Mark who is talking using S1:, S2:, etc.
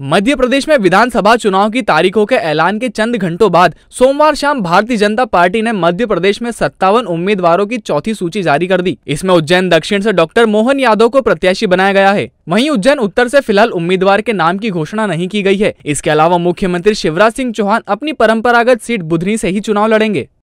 S1: मध्य प्रदेश में विधानसभा चुनाव की तारीखों के ऐलान के चंद घंटों बाद सोमवार शाम भारतीय जनता पार्टी ने मध्य प्रदेश में सत्तावन उम्मीदवारों की चौथी सूची जारी कर दी इसमें उज्जैन दक्षिण से डॉक्टर मोहन यादव को प्रत्याशी बनाया गया है वहीं उज्जैन उत्तर से फिलहाल उम्मीदवार के नाम की घोषणा नहीं की गयी है इसके अलावा मुख्यमंत्री शिवराज सिंह चौहान अपनी परम्परागत सीट बुधनी ऐसी ही चुनाव लड़ेंगे